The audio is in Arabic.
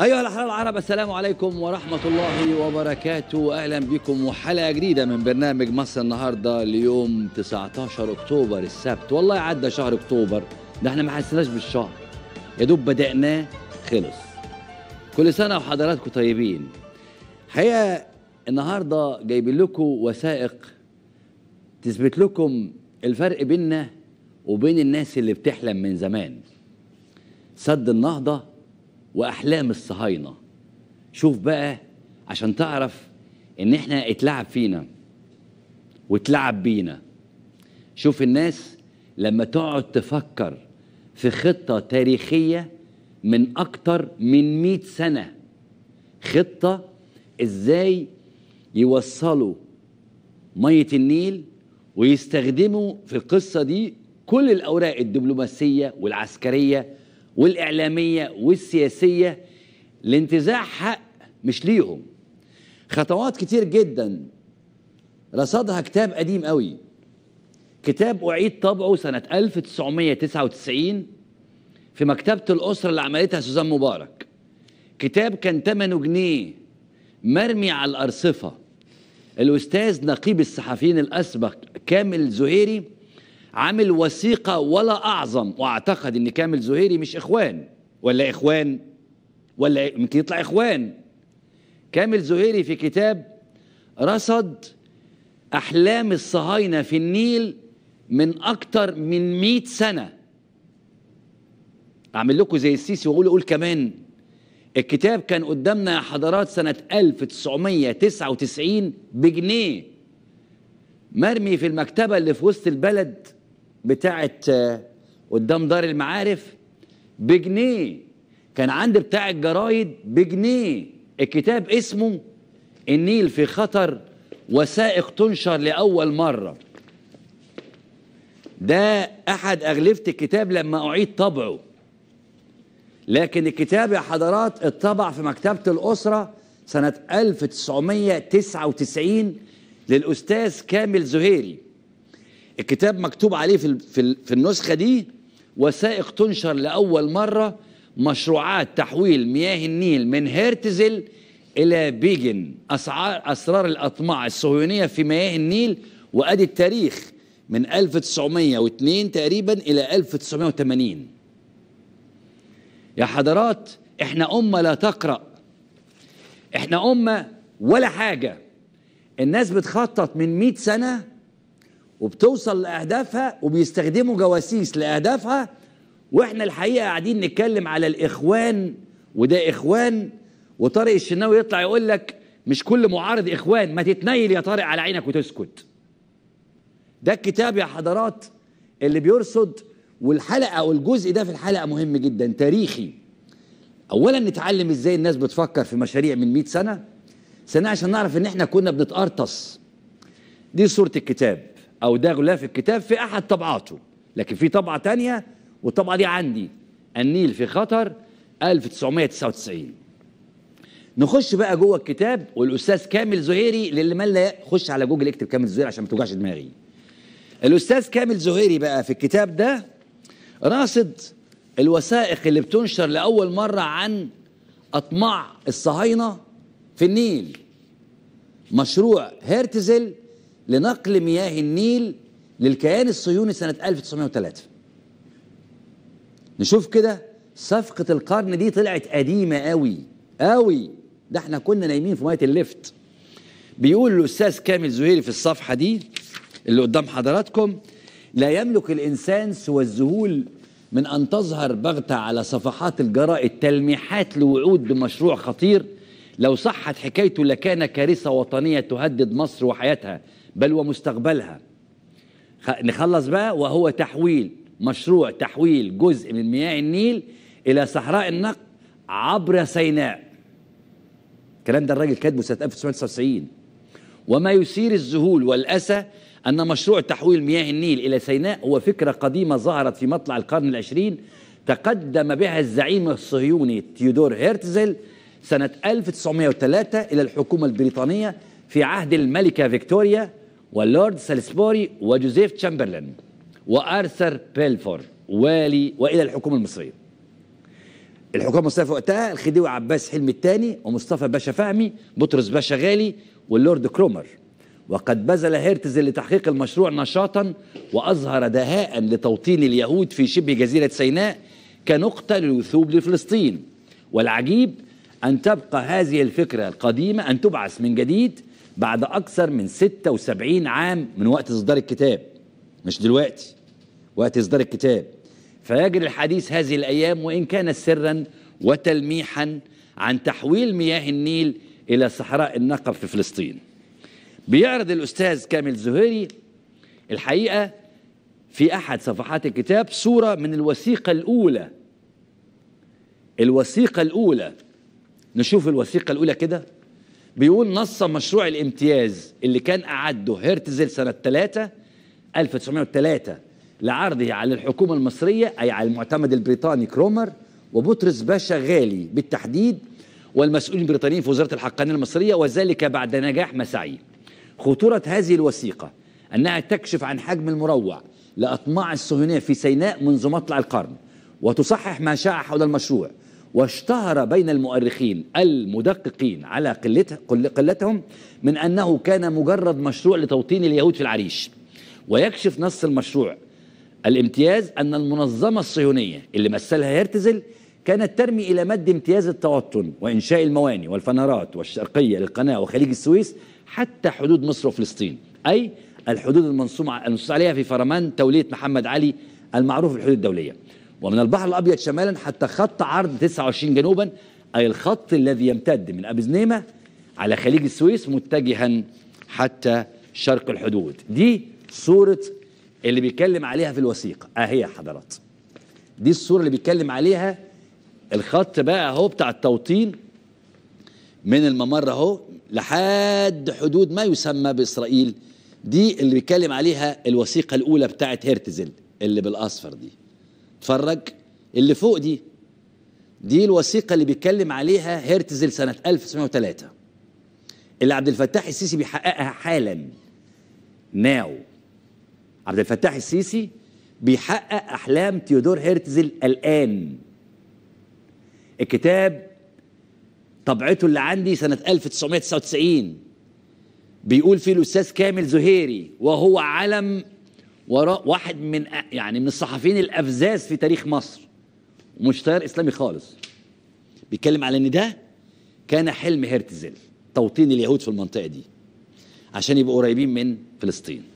أيها الأحرار العرب السلام عليكم ورحمة الله وبركاته أهلا بكم وحلقة جديدة من برنامج مصر النهاردة ليوم 19 أكتوبر السبت والله عدى شهر أكتوبر ده احنا ما حسناش بالشهر يا دوب بدأناه خلص كل سنة وحضراتكم طيبين حقيقة النهاردة جايبين لكم وثائق تثبت لكم الفرق بيننا وبين الناس اللي بتحلم من زمان سد النهضة واحلام الصهاينه شوف بقى عشان تعرف ان احنا اتلعب فينا واتلعب بينا شوف الناس لما تقعد تفكر في خطه تاريخيه من اكتر من 100 سنه خطه ازاي يوصلوا ميه النيل ويستخدموا في القصه دي كل الاوراق الدبلوماسيه والعسكريه والإعلامية والسياسية لانتزاع حق مش ليهم خطوات كتير جدا رصدها كتاب قديم قوي كتاب أعيد طبعه سنة 1999 في مكتبة الأسرة اللي عملتها سوزان مبارك كتاب كان ثمنه جنيه مرمي على الأرصفة الأستاذ نقيب الصحفيين الأسبق كامل زهيري عامل وثيقة ولا أعظم وأعتقد إن كامل زهيري مش إخوان ولا إخوان ولا يمكن يطلع إخوان كامل زهيري في كتاب رصد أحلام الصهاينة في النيل من أكتر من 100 سنة أعمل لكم زي السيسي وأقول أقول كمان الكتاب كان قدامنا يا حضرات سنة 1999 بجنيه مرمي في المكتبة اللي في وسط البلد بتاعت آه، قدام دار المعارف بجنيه كان عندي بتاع الجرايد بجنيه الكتاب اسمه النيل في خطر وثائق تنشر لأول مرة ده أحد أغلفة الكتاب لما أعيد طبعه لكن الكتاب يا حضرات اتطبع في مكتبة الأسرة سنة 1999 للأستاذ كامل زهيري الكتاب مكتوب عليه في في النسخه دي وثائق تنشر لاول مره مشروعات تحويل مياه النيل من هرتزل الى بيجن اسعار اسرار الاطماع الصهيونيه في مياه النيل وادي التاريخ من 1902 تقريبا الى 1980 يا حضرات احنا امه لا تقرا احنا امه ولا حاجه الناس بتخطط من 100 سنه وبتوصل لاهدافها وبيستخدموا جواسيس لاهدافها واحنا الحقيقه قاعدين نتكلم على الاخوان وده اخوان وطارق الشناوي يطلع يقول لك مش كل معارض اخوان ما تتنيل يا طارق على عينك وتسكت ده الكتاب يا حضرات اللي بيرصد والحلقه او الجزء ده في الحلقه مهم جدا تاريخي اولا نتعلم ازاي الناس بتفكر في مشاريع من 100 سنه ثانيا عشان نعرف ان احنا كنا بنتقرطص دي صوره الكتاب أو ده غلاف الكتاب في أحد طبعاته لكن في طبعة تانية والطبعة دي عندي النيل في خطر 1999 نخش بقى جوه الكتاب والأستاذ كامل زهيري للي مال خش على جوجل اكتب كامل زهيري عشان ما توجعش دماغي الأستاذ كامل زهيري بقى في الكتاب ده راصد الوثائق اللي بتنشر لأول مرة عن أطماع الصهاينة في النيل مشروع هيرتزل لنقل مياه النيل للكيان الصهيوني سنة 1903 نشوف كده صفقة القرن دي طلعت قديمة قوي قوي ده احنا كنا نايمين في مية اللفت بيقول الأستاذ كامل زهيري في الصفحة دي اللي قدام حضراتكم لا يملك الإنسان سوى الذهول من أن تظهر بغتة على صفحات الجرائد تلميحات لوعود بمشروع خطير لو صحت حكايته لكان كارثة وطنية تهدد مصر وحياتها بل ومستقبلها نخلص بقى وهو تحويل مشروع تحويل جزء من مياه النيل إلى صحراء النقد عبر سيناء الكلام ده الراجل كاتبه سنة 1999 وما يثير الذهول والأسى أن مشروع تحويل مياه النيل إلى سيناء هو فكرة قديمة ظهرت في مطلع القرن العشرين تقدم بها الزعيم الصهيوني تيودور هيرتزل سنة 1903 إلى الحكومة البريطانية في عهد الملكة فيكتوريا واللورد سالسبوري وجوزيف تشامبرلين وارثر بيلفور والي والى الحكومه المصريه الحكومه المصريه في وقتها الخديوي عباس حلمي الثاني ومصطفى باشا فهمي بطرس باشا غالي واللورد كرومر وقد بذل هيرتز لتحقيق المشروع نشاطا واظهر دهاء لتوطين اليهود في شبه جزيره سيناء كنقطه للوثوب لفلسطين والعجيب ان تبقى هذه الفكره القديمه ان تبعث من جديد بعد أكثر من 76 عام من وقت إصدار الكتاب مش دلوقتي وقت إصدار الكتاب فيجري الحديث هذه الأيام وإن كان سرا وتلميحا عن تحويل مياه النيل إلى صحراء النقب في فلسطين بيعرض الأستاذ كامل زهيري الحقيقة في أحد صفحات الكتاب صورة من الوثيقة الأولى الوثيقة الأولى نشوف الوثيقة الأولى كده بيقول نص مشروع الامتياز اللي كان أعده هرتزل سنة 3 1903 لعرضه على الحكومة المصرية أي على المعتمد البريطاني كرومر وبطرس باشا غالي بالتحديد والمسؤولين البريطانيين في وزارة الحقانية المصرية وذلك بعد نجاح مساعي خطورة هذه الوثيقة أنها تكشف عن حجم المروع لأطماع الصهيونية في سيناء منذ مطلع القرن وتصحح ما شاع حول المشروع واشتهر بين المؤرخين المدققين على قلته قلتهم من أنه كان مجرد مشروع لتوطين اليهود في العريش ويكشف نص المشروع الامتياز أن المنظمة الصهيونية اللي مثلها هيرتزل كانت ترمي إلى مد امتياز التوطن وإنشاء المواني والفنارات والشرقية للقناة وخليج السويس حتى حدود مصر وفلسطين أي الحدود المنصوص عليها في فرمان تولية محمد علي المعروف بالحدود الدولية ومن البحر الأبيض شمالا حتى خط عرض 29 جنوبا أي الخط الذي يمتد من أبي زنيمة على خليج السويس متجها حتى شرق الحدود دي صورة اللي بيتكلم عليها في الوثيقة أهي آه، يا حضرات دي الصورة اللي بيتكلم عليها الخط بقى اهو بتاع التوطين من الممر اهو لحد حدود ما يسمى بإسرائيل دي اللي بيتكلم عليها الوثيقة الأولى بتاعت هرتزل اللي بالأصفر دي اتفرج اللي فوق دي دي الوثيقة اللي بيتكلم عليها هرتزل سنة 1903 اللي عبد الفتاح السيسي بيحققها حالا ناو عبد الفتاح السيسي بيحقق أحلام تيودور هرتزل الآن الكتاب طبعته اللي عندي سنة 1999 بيقول فيه الأستاذ كامل زهيري وهو علم وراء واحد من يعني من الصحفيين الافذاذ في تاريخ مصر مش تيار اسلامي خالص بيتكلم على ان ده كان حلم هرتزل توطين اليهود في المنطقه دي عشان يبقوا قريبين من فلسطين